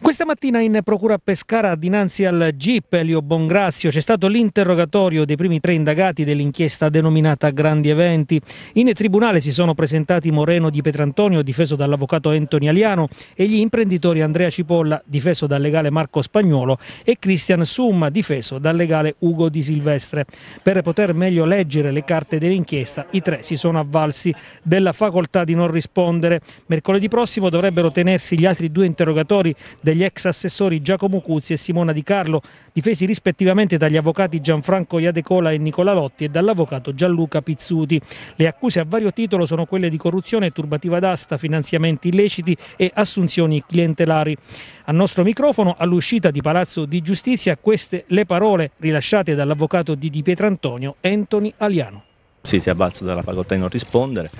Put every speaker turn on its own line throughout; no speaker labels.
Questa mattina in procura Pescara dinanzi al GIP Elio Bongrazio c'è stato l'interrogatorio dei primi tre indagati dell'inchiesta denominata Grandi Eventi. In tribunale si sono presentati Moreno di Petrantonio, difeso dall'avvocato Antonio Aliano, e gli imprenditori Andrea Cipolla, difeso dal legale Marco Spagnuolo, e Christian Summa, difeso dal legale Ugo Di Silvestre. Per poter meglio leggere le carte dell'inchiesta, i tre si sono avvalsi della facoltà di non rispondere. Mercoledì prossimo dovrebbero tenersi gli altri due interrogatori degli ex assessori Giacomo Cuzzi e Simona Di Carlo, difesi rispettivamente dagli avvocati Gianfranco Iadecola e Nicola Lotti e dall'avvocato Gianluca Pizzuti. Le accuse a vario titolo sono quelle di corruzione, turbativa d'asta, finanziamenti illeciti e assunzioni clientelari. Al nostro microfono, all'uscita di Palazzo di Giustizia, queste le parole rilasciate dall'avvocato di Di Pietrantonio, Anthony Aliano.
Sì, si è avvalso della facoltà di non rispondere,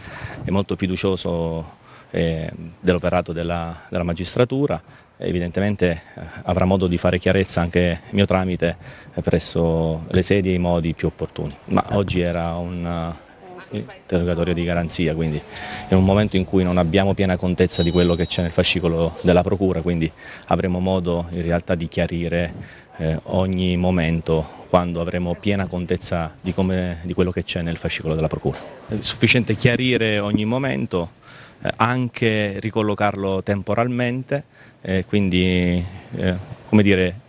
è molto fiducioso eh, dell'operato della, della magistratura, evidentemente eh, avrà modo di fare chiarezza anche mio tramite eh, presso le sedi e i modi più opportuni. Ma oggi era un eh, interrogatorio di garanzia, quindi è un momento in cui non abbiamo piena contezza di quello che c'è nel fascicolo della Procura, quindi avremo modo in realtà di chiarire eh, ogni momento quando avremo piena contezza di, come, di quello che c'è nel fascicolo della Procura. È sufficiente chiarire ogni momento eh, anche ricollocarlo temporalmente, eh, quindi eh, come dire,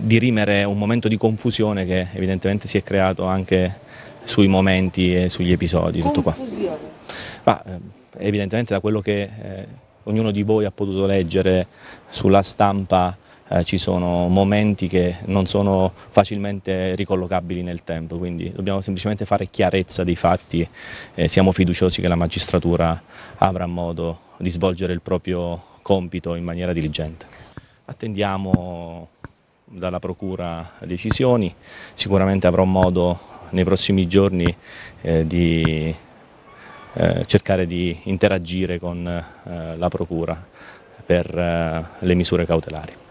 dirimere un momento di confusione che evidentemente si è creato anche sui momenti e sugli episodi, confusione. tutto qua. Ma, evidentemente da quello che ognuno di voi ha potuto leggere sulla stampa eh, ci sono momenti che non sono facilmente ricollocabili nel tempo, quindi dobbiamo semplicemente fare chiarezza dei fatti e siamo fiduciosi che la magistratura avrà modo di svolgere il proprio compito in maniera diligente. Attendiamo dalla Procura decisioni, sicuramente avrò modo nei prossimi giorni eh, di eh, cercare di interagire con eh, la Procura per eh, le misure cautelari.